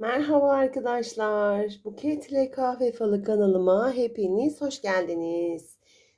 Merhaba arkadaşlar. Buket ile Kahve Falı kanalıma hepiniz hoş geldiniz.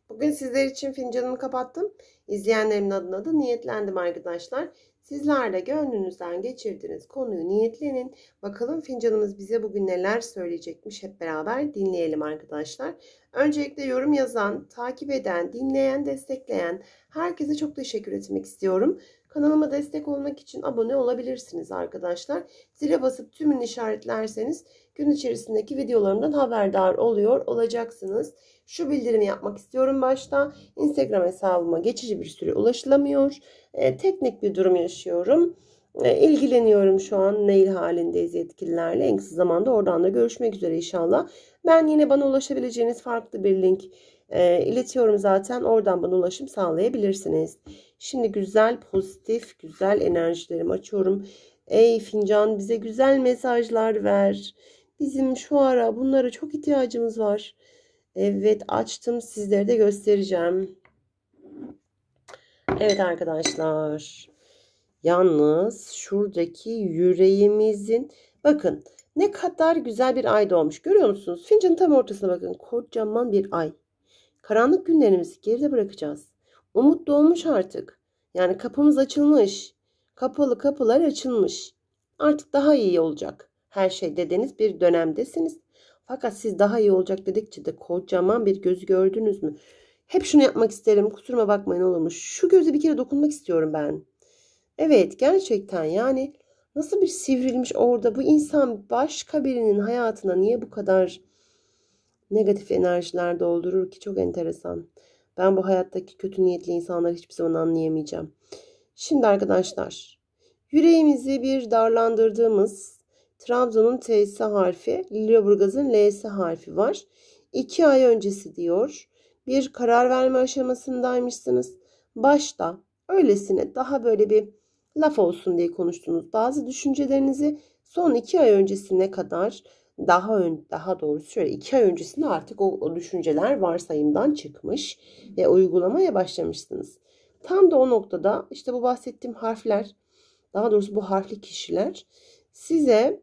Bugün sizler için fincanımı kapattım. İzleyenlerimin adına da niyetlendim arkadaşlar. Sizler de gönlünüzden geçirdiğiniz konuyu niyetlenin. Bakalım fincanımız bize bugün neler söyleyecekmiş hep beraber dinleyelim arkadaşlar. Öncelikle yorum yazan, takip eden, dinleyen, destekleyen herkese çok teşekkür etmek istiyorum. Kanalıma destek olmak için abone olabilirsiniz arkadaşlar. Zile basıp tümünü işaretlerseniz gün içerisindeki videolarımdan haberdar oluyor olacaksınız. Şu bildirimi yapmak istiyorum başta. Instagram hesabıma geçici bir süre ulaşılamıyor. E, teknik bir durum yaşıyorum. E, ilgileniyorum şu an mail halindeyiz yetkililerle. En kısa zamanda oradan da görüşmek üzere inşallah. Ben yine bana ulaşabileceğiniz farklı bir link e, iletiyorum zaten. Oradan bana ulaşım sağlayabilirsiniz. Şimdi güzel pozitif güzel enerjilerimi açıyorum. Ey fincan bize güzel mesajlar ver. Bizim şu ara bunlara çok ihtiyacımız var. Evet açtım sizlere de göstereceğim. Evet arkadaşlar. Yalnız şuradaki yüreğimizin bakın ne kadar güzel bir ay doğmuş. Görüyor musunuz? Fincanın tam ortasına bakın. Kocaman bir ay. Karanlık günlerimizi geride bırakacağız. Umut doğmuş artık. Yani kapımız açılmış. Kapalı kapılar açılmış. Artık daha iyi olacak. Her şey dediğiniz bir dönemdesiniz. Fakat siz daha iyi olacak dedikçe de kocaman bir göz gördünüz mü? Hep şunu yapmak isterim. Kusuruma bakmayın olur mu? Şu gözü bir kere dokunmak istiyorum ben. Evet gerçekten yani nasıl bir sivrilmiş orada bu insan başka birinin hayatına niye bu kadar negatif enerjiler doldurur ki çok enteresan. Ben bu hayattaki kötü niyetli insanları hiçbir zaman anlayamayacağım. Şimdi arkadaşlar yüreğimizi bir darlandırdığımız Trabzon'un T'si harfi, Lüleburgaz'ın L'si harfi var. İki ay öncesi diyor. Bir karar verme aşamasındaymışsınız. Başta öylesine daha böyle bir laf olsun diye konuştunuz. Bazı düşüncelerinizi son iki ay öncesine kadar daha ön, daha doğrusu şöyle iki ay öncesinde artık o, o düşünceler varsayımdan çıkmış ve uygulamaya başlamışsınız. Tam da o noktada işte bu bahsettiğim harfler, daha doğrusu bu harfli kişiler size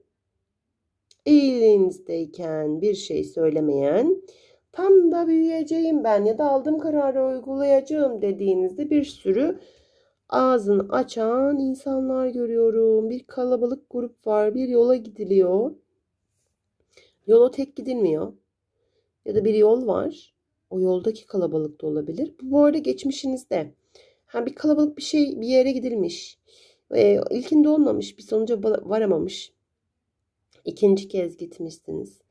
iyiliğinizdeyken bir şey söylemeyen, tam da büyüyeceğim ben ya da aldığım kararı uygulayacağım dediğinizde bir sürü ağzını açan insanlar görüyorum. Bir kalabalık grup var, bir yola gidiliyor. Yola tek gidilmiyor. Ya da bir yol var. O yoldaki kalabalık da olabilir. Bu, bu arada geçmişinizde. Ha, bir kalabalık bir şey bir yere gidilmiş. E, ilkinde olmamış. Bir sonuca varamamış. İkinci kez gitmişsiniz.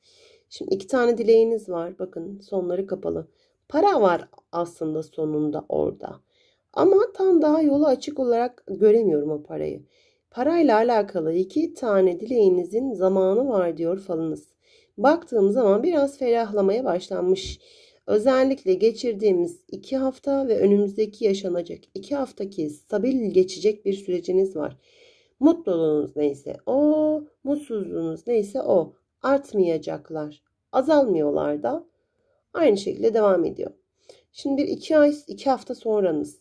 Şimdi iki tane dileğiniz var. Bakın sonları kapalı. Para var aslında sonunda orada. Ama tam daha yolu açık olarak göremiyorum o parayı. Parayla alakalı iki tane dileğinizin zamanı var diyor falınız baktığım zaman biraz ferahlamaya başlanmış. Özellikle geçirdiğimiz iki hafta ve önümüzdeki yaşanacak iki haftaki stabil geçecek bir süreciniz var. Mutluluğunuz neyse o, mutsuzluğunuz neyse o. Artmayacaklar, azalmıyorlar da aynı şekilde devam ediyor. Şimdi bir iki ay, iki hafta sonranız.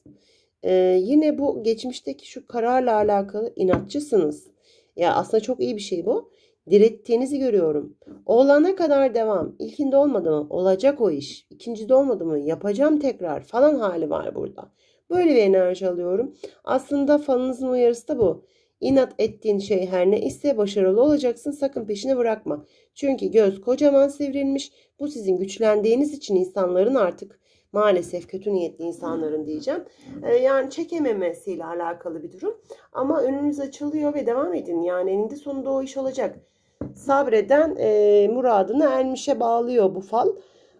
Ee, yine bu geçmişteki şu kararla alakalı inatçısınız. Ya aslında çok iyi bir şey bu direttiğinizi görüyorum. Olana kadar devam. İlkinde olmadı mı? Olacak o iş. İkincide olmadı mı? Yapacağım tekrar falan hali var burada. Böyle bir enerji alıyorum. Aslında fanınızın uyarısı da bu. İnat ettiğin şey her ne ise başarılı olacaksın sakın peşini bırakma. Çünkü göz kocaman sivrilmiş. Bu sizin güçlendiğiniz için insanların artık maalesef kötü niyetli insanların diyeceğim. Ee, yani çekememesiyle alakalı bir durum. Ama önünüz açılıyor ve devam edin. Yani eninde sonunda o iş olacak sabreden e, muradına ermişe bağlıyor bu fal.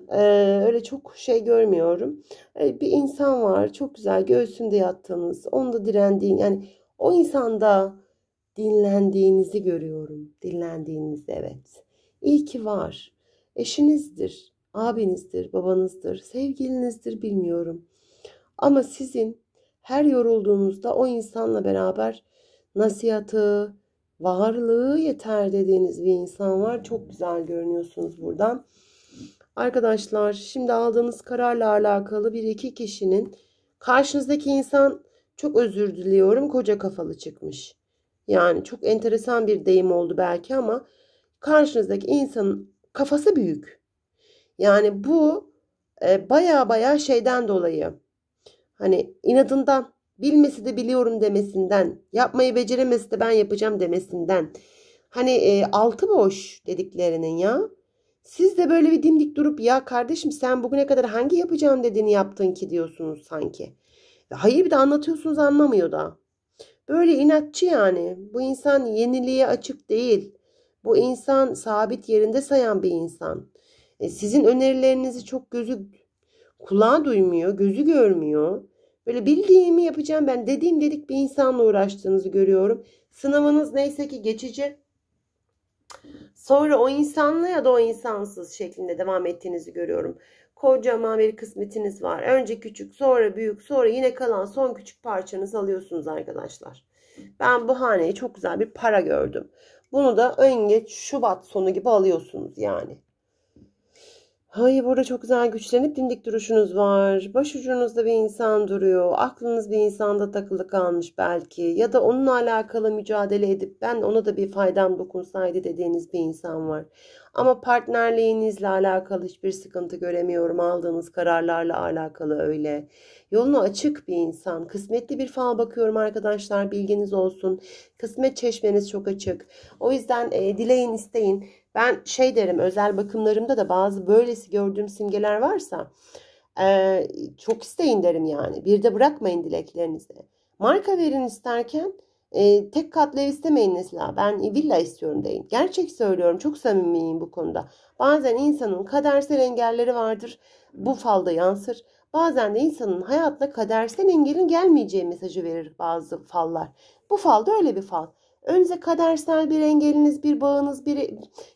E, öyle çok şey görmüyorum. E, bir insan var çok güzel göğsünde yattığınız, onda direndiğin yani o insanda dinlendiğinizi görüyorum. Dinlendiğiniz evet. İyi ki var. Eşinizdir, abinizdir, babanızdır, sevgilinizdir bilmiyorum. Ama sizin her yorulduğunuzda o insanla beraber nasihatı, varlığı yeter dediğiniz bir insan var. Çok güzel görünüyorsunuz buradan. Arkadaşlar şimdi aldığınız kararla alakalı bir iki kişinin karşınızdaki insan çok özür diliyorum koca kafalı çıkmış. Yani çok enteresan bir deyim oldu belki ama karşınızdaki insanın kafası büyük. Yani bu e, baya baya şeyden dolayı hani inadından bilmesi de biliyorum demesinden, yapmayı beceremesi de ben yapacağım demesinden. Hani e, altı boş dediklerinin ya. Siz de böyle bir dimdik durup ya kardeşim sen bugüne kadar hangi yapacağım dediğini yaptın ki diyorsunuz sanki. Hayır bir de anlatıyorsunuz anlamıyor da. Böyle inatçı yani. Bu insan yeniliğe açık değil. Bu insan sabit yerinde sayan bir insan. E, sizin önerilerinizi çok gözü kulağı duymuyor, gözü görmüyor. Böyle bildiğimi yapacağım ben dediğim dedik bir insanla uğraştığınızı görüyorum. Sınavınız neyse ki geçici. Sonra o insanla ya da o insansız şeklinde devam ettiğinizi görüyorum. Kocaman bir kısmetiniz var. Önce küçük, sonra büyük, sonra yine kalan son küçük parçanızı alıyorsunuz arkadaşlar. Ben bu haneye çok güzel bir para gördüm. Bunu da ön geç Şubat sonu gibi alıyorsunuz yani. Hayır burada çok güzel güçlenip dimdik duruşunuz var. Başucunuzda bir insan duruyor. Aklınız bir insanda takılı kalmış belki. Ya da onunla alakalı mücadele edip ben ona da bir faydam dokunsaydı dediğiniz bir insan var. Ama partnerliğinizle alakalı hiçbir sıkıntı göremiyorum. Aldığınız kararlarla alakalı öyle. Yolunu açık bir insan. Kısmetli bir fal bakıyorum arkadaşlar. Bilginiz olsun. Kısmet çeşmeniz çok açık. O yüzden e, dileyin isteyin. Ben şey derim özel bakımlarımda da bazı böylesi gördüğüm simgeler varsa e, çok isteyin derim yani. Bir de bırakmayın dileklerinizi. Marka verin isterken e, tek katlı ev istemeyin mesela. Ben villa istiyorum deyin. Gerçek söylüyorum. Çok samimiyim bu konuda. Bazen insanın kadersel engelleri vardır. Bu falda yansır. Bazen de insanın hayatta kadersel engelin gelmeyeceği mesajı verir bazı fallar. Bu fal da öyle bir fal. Önünüze kadersel bir engeliniz, bir bağınız, bir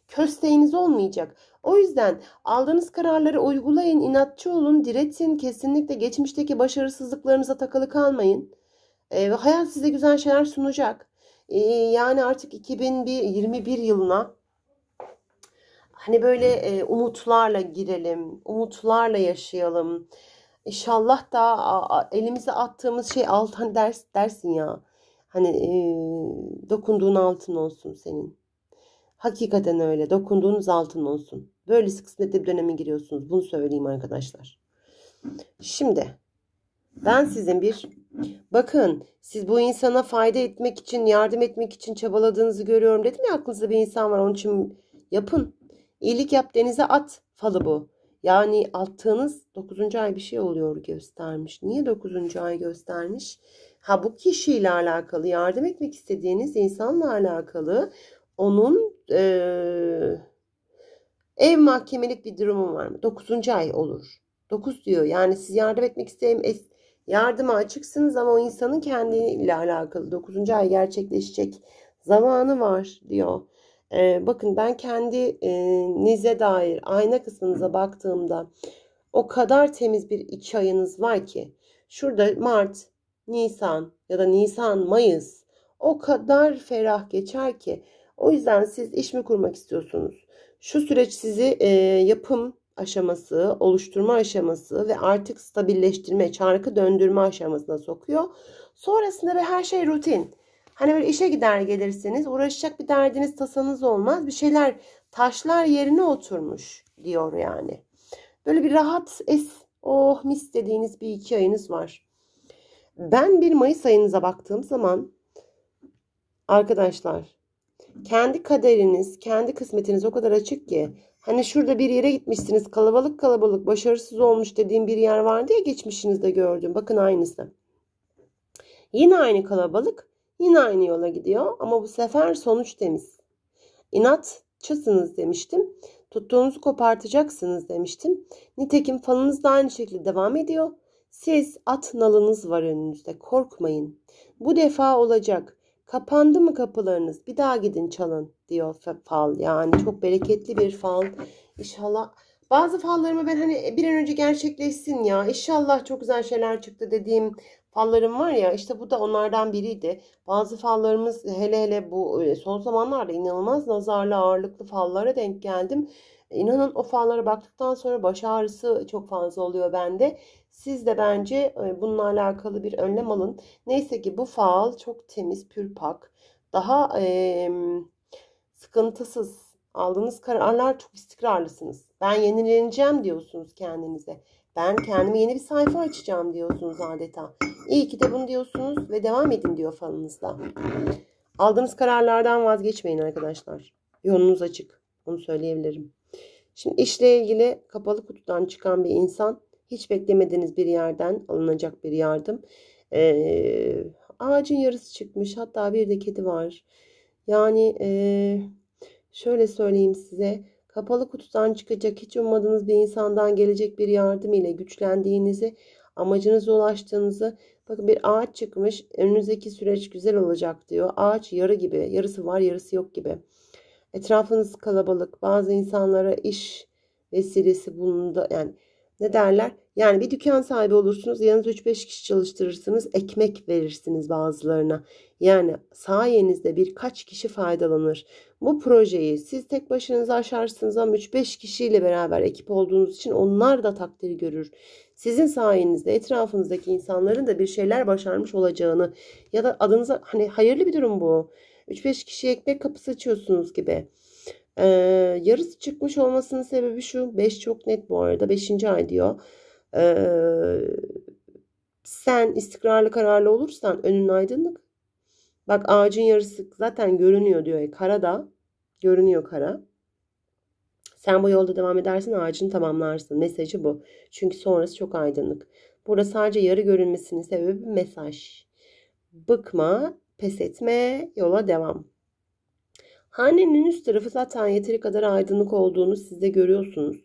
kösteğiniz olmayacak. O yüzden aldığınız kararları uygulayın, inatçı olun, diretin. Kesinlikle geçmişteki başarısızlıklarınıza takılı kalmayın. E, hayat size güzel şeyler sunacak. E, yani artık 2021 yılına hani böyle e, umutlarla girelim, umutlarla yaşayalım. İnşallah da elimize attığımız şey alttan hani ders dersin ya. Hani e, dokunduğun altın olsun senin. Hakikaten öyle. Dokunduğunuz altın olsun. Böyle sık sınırlı bir döneme giriyorsunuz. Bunu söyleyeyim arkadaşlar. Şimdi ben sizin bir bakın siz bu insana fayda etmek için yardım etmek için çabaladığınızı görüyorum dedim ya aklınızda bir insan var onun için yapın. İyilik yap denize at falı bu. Yani attığınız 9. ay bir şey oluyor göstermiş. Niye 9. ay göstermiş? Ha bu kişiyle alakalı, yardım etmek istediğiniz insanla alakalı onun e, ev mahkemelik bir durumu var mı? 9. ay olur. 9 diyor. Yani siz yardım etmek isteyen yardıma açıksınız ama o insanın kendiyle alakalı 9. ay gerçekleşecek zamanı var diyor. Ee, bakın ben kendi nize dair ayna kısmınıza baktığımda o kadar temiz bir iki ayınız var ki şurada Mart, Nisan ya da Nisan, Mayıs o kadar ferah geçer ki. O yüzden siz iş mi kurmak istiyorsunuz? Şu süreç sizi e, yapım aşaması, oluşturma aşaması ve artık stabilleştirme, çarkı döndürme aşamasına sokuyor. Sonrasında ve her şey rutin. Hani böyle işe gider gelirseniz uğraşacak bir derdiniz, tasanız olmaz. Bir şeyler, taşlar yerine oturmuş diyor yani. Böyle bir rahat es, oh mis dediğiniz bir iki ayınız var. Ben bir Mayıs ayınıza baktığım zaman arkadaşlar kendi kaderiniz, kendi kısmetiniz o kadar açık ki hani şurada bir yere gitmişsiniz kalabalık kalabalık başarısız olmuş dediğim bir yer vardı ya geçmişinizde gördüm. Bakın aynısı. Yine aynı kalabalık, yine aynı yola gidiyor ama bu sefer sonuç temiz. İnatçısınız demiştim. Tuttuğunuzu kopartacaksınız demiştim. Nitekim falınız da aynı şekilde devam ediyor. Siz at nalınız var önünüzde korkmayın. Bu defa olacak. Kapandı mı kapılarınız? Bir daha gidin çalın diyor fal. Yani çok bereketli bir fal. İnşallah bazı fallarımı ben hani bir an önce gerçekleşsin ya. İnşallah çok güzel şeyler çıktı dediğim fallarım var ya işte bu da onlardan biriydi. Bazı fallarımız hele hele bu e, son zamanlarda inanılmaz nazarlı ağırlıklı fallara denk geldim. İnanın o fallara baktıktan sonra baş ağrısı çok fazla oluyor bende. Siz de bence e, bununla alakalı bir önlem alın. Neyse ki bu faal çok temiz, pürpak. Daha e, sıkıntısız. Aldığınız kararlar çok istikrarlısınız. Ben yenileneceğim diyorsunuz kendinize. Ben kendime yeni bir sayfa açacağım diyorsunuz adeta. İyi ki de bunu diyorsunuz ve devam edin diyor falınızda. Aldığınız kararlardan vazgeçmeyin arkadaşlar. Yolunuz açık. Onu söyleyebilirim. Şimdi işle ilgili kapalı kutudan çıkan bir insan hiç beklemediğiniz bir yerden alınacak bir yardım. E, ağacın yarısı çıkmış hatta bir de kedi var. Yani e, şöyle söyleyeyim size kapalı kutudan çıkacak hiç ummadığınız bir insandan gelecek bir yardım ile güçlendiğinizi amacınıza ulaştığınızı bakın bir ağaç çıkmış önünüzdeki süreç güzel olacak diyor. Ağaç yarı gibi yarısı var yarısı yok gibi. Etrafınız kalabalık bazı insanlara iş vesilesi bulundu yani ne derler? Yani bir dükkan sahibi olursunuz. Yanınızda 3-5 kişi çalıştırırsınız. Ekmek verirsiniz bazılarına. Yani sayenizde birkaç kişi faydalanır. Bu projeyi siz tek başınıza aşarsınız ama 3-5 kişiyle beraber ekip olduğunuz için onlar da takdiri görür. Sizin sayenizde etrafınızdaki insanların da bir şeyler başarmış olacağını ya da adınıza hani hayırlı bir durum bu. 3-5 kişi ekmek kapısı açıyorsunuz gibi. Ee, yarısı çıkmış olmasının sebebi şu. 5 çok net bu arada. 5. ay diyor. Ee, sen istikrarlı kararlı olursan önün aydınlık. Bak ağacın yarısı zaten görünüyor diyor. E, kara da görünüyor kara. Sen bu yolda devam edersen ağacını tamamlarsın. Mesajı bu. Çünkü sonrası çok aydınlık. Burada sadece yarı görünmesinin sebebi mesaj. Bıkma, pes etme, yola devam. Hanenin üst tarafı zaten yeteri kadar aydınlık olduğunu siz de görüyorsunuz.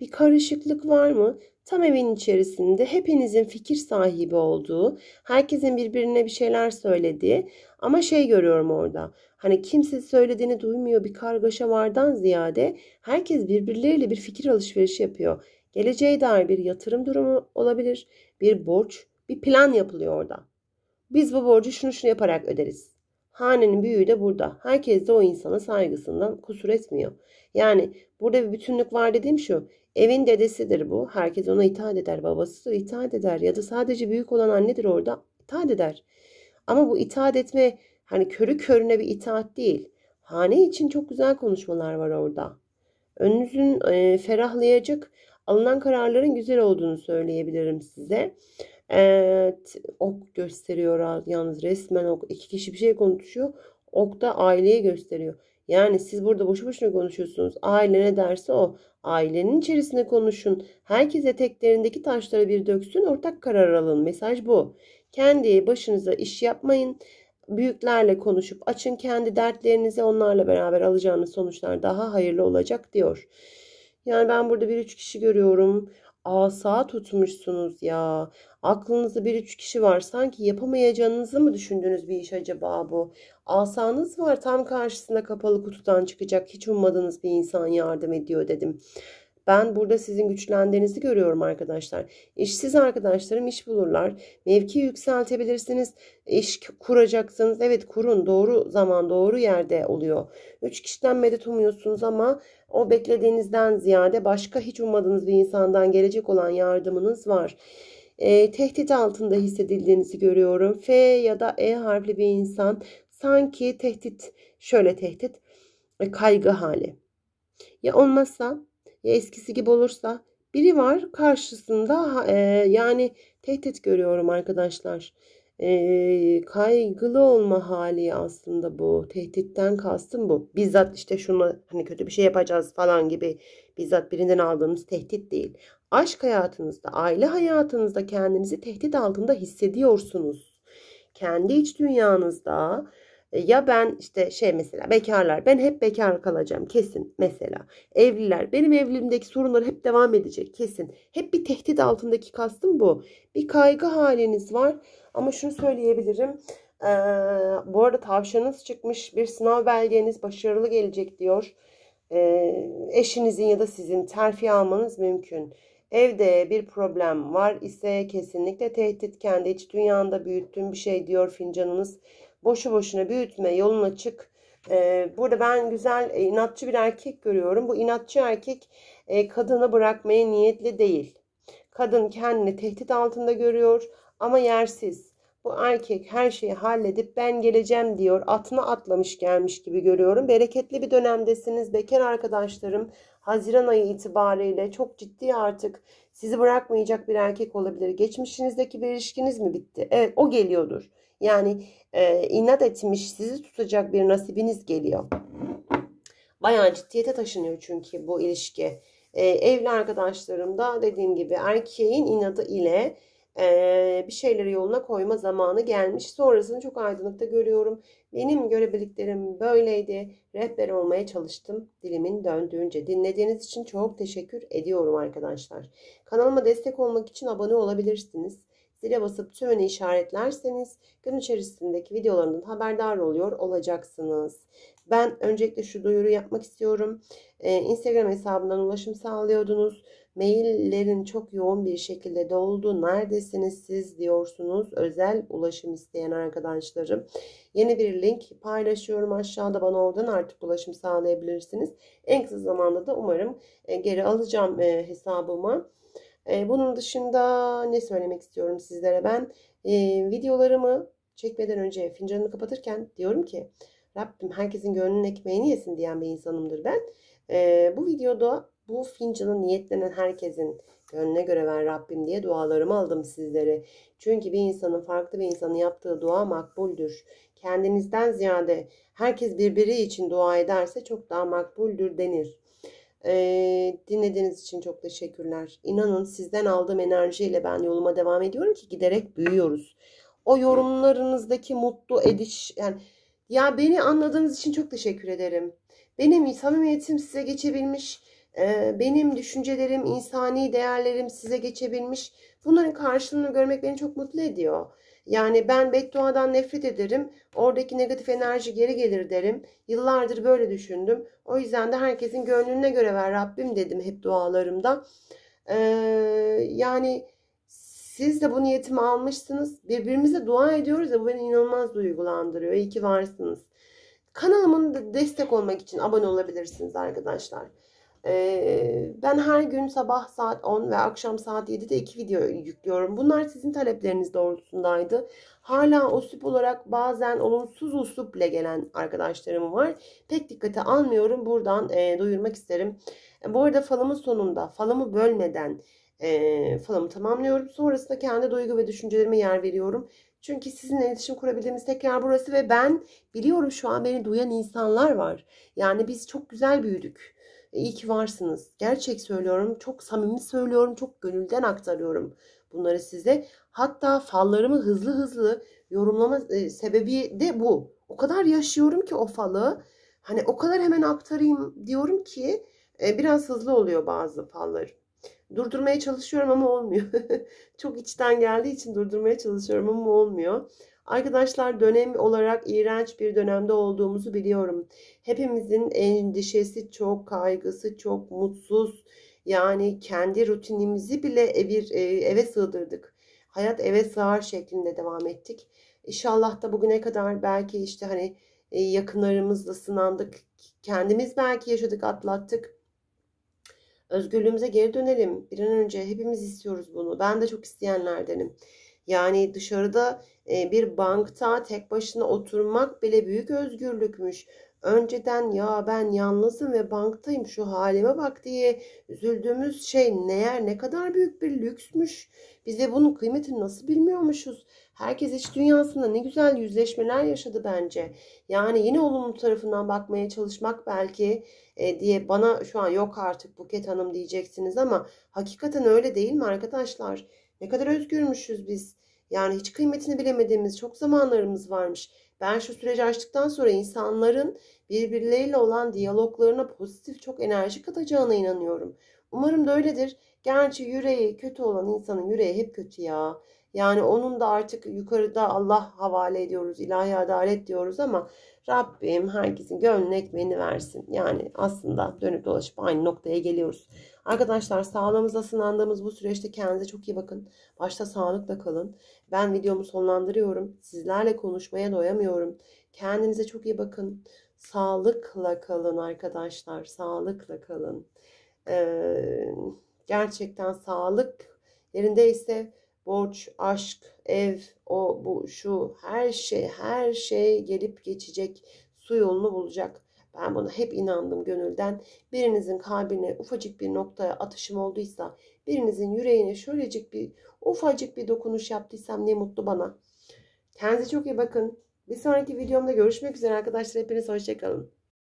Bir karışıklık var mı? Tam evin içerisinde hepinizin fikir sahibi olduğu, herkesin birbirine bir şeyler söylediği ama şey görüyorum orada. Hani kimse söylediğini duymuyor bir kargaşa vardan ziyade herkes birbirleriyle bir fikir alışverişi yapıyor. Geleceğe dair bir yatırım durumu olabilir, bir borç, bir plan yapılıyor orada. Biz bu borcu şunu şunu yaparak öderiz Hanenin büyüğü de burada. Herkes de o insana saygısından kusur etmiyor. Yani burada bir bütünlük var dediğim şu. Evin dedesidir bu. Herkes ona itaat eder. Babası da itaat eder. Ya da sadece büyük olan annedir orada. itaat eder. Ama bu itaat etme hani körü körüne bir itaat değil. Hane için çok güzel konuşmalar var orada. Önünüzün e, ferahlayacak alınan kararların güzel olduğunu söyleyebilirim size. Evet, ok gösteriyor yalnız resmen ok. İki kişi bir şey konuşuyor. Ok da aileyi gösteriyor. Yani siz burada boşu boşuna konuşuyorsunuz. Aile ne derse o. Ailenin içerisinde konuşun. Herkes eteklerindeki taşlara bir döksün. Ortak karar alın. Mesaj bu. Kendi başınıza iş yapmayın. Büyüklerle konuşup açın kendi dertlerinizi onlarla beraber alacağınız sonuçlar daha hayırlı olacak diyor. Yani ben burada bir üç kişi görüyorum. Asa tutmuşsunuz ya. Aklınızda bir üç kişi var. Sanki yapamayacağınızı mı düşündüğünüz bir iş acaba bu? Asanız var tam karşısında kapalı kutudan çıkacak hiç ummadığınız bir insan yardım ediyor dedim. Ben burada sizin güçlendiğinizi görüyorum arkadaşlar. İşsiz arkadaşlarım iş bulurlar. Mevki yükseltebilirsiniz. İş kuracaksınız. evet kurun. Doğru zaman doğru yerde oluyor. Üç kişiden medet umuyorsunuz ama o beklediğinizden ziyade başka hiç ummadığınız bir insandan gelecek olan yardımınız var e, tehdit altında hissedildiğinizi görüyorum. F ya da E harfli bir insan sanki tehdit şöyle tehdit e, kaygı hali. Ya olmazsa ya eskisi gibi olursa biri var karşısında e, yani tehdit görüyorum arkadaşlar. E, kaygılı olma hali aslında bu. Tehditten kastım bu. Bizzat işte şunu hani kötü bir şey yapacağız falan gibi bizzat birinden aldığımız tehdit değil aşk hayatınızda, aile hayatınızda kendinizi tehdit altında hissediyorsunuz. Kendi iç dünyanızda e, ya ben işte şey mesela bekarlar ben hep bekar kalacağım kesin mesela. Evliler benim evliliğimdeki sorunlar hep devam edecek kesin. Hep bir tehdit altındaki kastım bu. Bir kaygı haliniz var ama şunu söyleyebilirim. Ee, bu arada tavşanınız çıkmış bir sınav belgeniz başarılı gelecek diyor. Ee, eşinizin ya da sizin terfi almanız mümkün. Evde bir problem var ise kesinlikle tehdit kendi iç dünyanda büyüttüğün bir şey diyor fincanınız. Boşu boşuna büyütme yolun açık. Ee, burada ben güzel e, inatçı bir erkek görüyorum. Bu inatçı erkek e, kadını bırakmaya niyetli değil. Kadın kendini tehdit altında görüyor ama yersiz. Bu erkek her şeyi halledip ben geleceğim diyor. Atına atlamış gelmiş gibi görüyorum. Bereketli bir dönemdesiniz. Bekar arkadaşlarım Haziran ayı itibariyle çok ciddi artık sizi bırakmayacak bir erkek olabilir. Geçmişinizdeki bir ilişkiniz mi bitti? Evet o geliyordur. Yani e, inat etmiş sizi tutacak bir nasibiniz geliyor. Bayağı ciddiyete taşınıyor çünkü bu ilişki. E, evli arkadaşlarım da dediğim gibi erkeğin inadı ile e, bir şeyleri yoluna koyma zamanı gelmiş. Sonrasını çok aydınlıkta görüyorum. Benim görebildiklerim böyleydi. Rehber olmaya çalıştım. Dilimin döndüğünce. Dinlediğiniz için çok teşekkür ediyorum arkadaşlar. Kanalıma destek olmak için abone olabilirsiniz. Zile basıp tümünü işaretlerseniz gün içerisindeki videolarımdan haberdar oluyor olacaksınız. Ben öncelikle şu duyuru yapmak istiyorum. Ee, Instagram hesabından ulaşım sağlıyordunuz. Maillerin çok yoğun bir şekilde doldu. Neredesiniz siz diyorsunuz. Özel ulaşım isteyen arkadaşlarım. Yeni bir link paylaşıyorum aşağıda. Bana oradan artık ulaşım sağlayabilirsiniz. En kısa zamanda da umarım e, geri alacağım e, hesabımı. E, bunun dışında ne söylemek istiyorum sizlere ben? Videolarımı çekmeden önce fincanını kapatırken diyorum ki Rabbim herkesin gönlünün ekmeğini yesin diyen bir insanımdır ben. Ee, bu videoda bu fincanı niyetlenen herkesin gönlüne göre ver Rabbim diye dualarımı aldım sizlere. Çünkü bir insanın farklı bir insanın yaptığı dua makbuldür. Kendinizden ziyade herkes birbiri için dua ederse çok daha makbuldür denir. Ee, dinlediğiniz için çok teşekkürler. İnanın sizden aldığım enerjiyle ben yoluma devam ediyorum ki giderek büyüyoruz. O yorumlarınızdaki mutlu ediş yani ya beni anladığınız için çok teşekkür ederim. Benim samimiyetim size geçebilmiş benim düşüncelerim, insani değerlerim size geçebilmiş. Bunların karşılığını görmek beni çok mutlu ediyor. Yani ben bedduadan nefret ederim. Oradaki negatif enerji geri gelir derim. Yıllardır böyle düşündüm. O yüzden de herkesin gönlüne göre ver Rabbim dedim hep dualarımda. yani siz de bu niyetimi almışsınız. Birbirimize dua ediyoruz ya bu beni inanılmaz duygulandırıyor. İyi ki varsınız. Kanalımın destek olmak için abone olabilirsiniz arkadaşlar ben her gün sabah saat 10 ve akşam saat 7'de iki video yüklüyorum. Bunlar sizin talepleriniz doğrultusundaydı. Hala usup olarak bazen olumsuz usupla gelen arkadaşlarım var. Pek dikkate almıyorum. Buradan duyurmak isterim. Bu arada falımın sonunda falımı bölmeden e, falımı tamamlıyorum. Sonrasında kendi duygu ve düşüncelerime yer veriyorum. Çünkü sizinle iletişim kurabildiğimiz tekrar burası ve ben biliyorum şu an beni duyan insanlar var. Yani biz çok güzel büyüdük. İyi ki varsınız. Gerçek söylüyorum, çok samimi söylüyorum, çok gönülden aktarıyorum bunları size. Hatta fallarımı hızlı hızlı yorumlama e, sebebi de bu. O kadar yaşıyorum ki o falı. Hani o kadar hemen aktarayım diyorum ki e, biraz hızlı oluyor bazı fallar. Durdurmaya çalışıyorum ama olmuyor. çok içten geldiği için durdurmaya çalışıyorum ama olmuyor. Arkadaşlar dönem olarak iğrenç bir dönemde olduğumuzu biliyorum. Hepimizin endişesi çok, kaygısı çok, mutsuz. Yani kendi rutinimizi bile bir e, eve sığdırdık. Hayat eve sığar şeklinde devam ettik. İnşallah da bugüne kadar belki işte hani e, yakınlarımızla sınandık. Kendimiz belki yaşadık, atlattık. Özgürlüğümüze geri dönelim. Bir an önce hepimiz istiyoruz bunu. Ben de çok isteyenlerdenim. Yani dışarıda e, bir bankta tek başına oturmak bile büyük özgürlükmüş. Önceden ya ben yalnızım ve banktayım şu halime bak diye üzüldüğümüz şey meğer ne kadar büyük bir lüksmüş. Biz de bunun kıymetini nasıl bilmiyormuşuz? Herkes iç dünyasında ne güzel yüzleşmeler yaşadı bence. Yani yine olumlu tarafından bakmaya çalışmak belki e, diye bana şu an yok artık Buket Hanım diyeceksiniz ama hakikaten öyle değil mi arkadaşlar? Ne kadar özgürmüşüz biz. Yani hiç kıymetini bilemediğimiz çok zamanlarımız varmış. Ben şu süreci açtıktan sonra insanların birbirleriyle olan diyaloglarına pozitif çok enerji katacağına inanıyorum. Umarım da öyledir. Gerçi yüreği kötü olan insanın yüreği hep kötü ya. Yani onun da artık yukarıda Allah havale ediyoruz, ilahi adalet diyoruz ama Rabbim herkesin gönlüne ekmeğini versin. Yani aslında dönüp dolaşıp aynı noktaya geliyoruz. Arkadaşlar sağlığımıza sınandığımız bu süreçte kendinize çok iyi bakın. Başta sağlıkla kalın. Ben videomu sonlandırıyorum. Sizlerle konuşmaya doyamıyorum. Kendinize çok iyi bakın. Sağlıkla kalın arkadaşlar. Sağlıkla kalın. Ee, gerçekten sağlık yerinde borç, aşk, ev, o bu şu her şey her şey gelip geçecek. Su yolunu bulacak. Ben buna hep inandım gönülden. Birinizin kalbine ufacık bir noktaya atışım olduysa, birinizin yüreğine şöylecik bir ufacık bir dokunuş yaptıysam ne mutlu bana. Kendinize çok iyi bakın. Bir sonraki videomda görüşmek üzere arkadaşlar. Hepiniz hoşçakalın.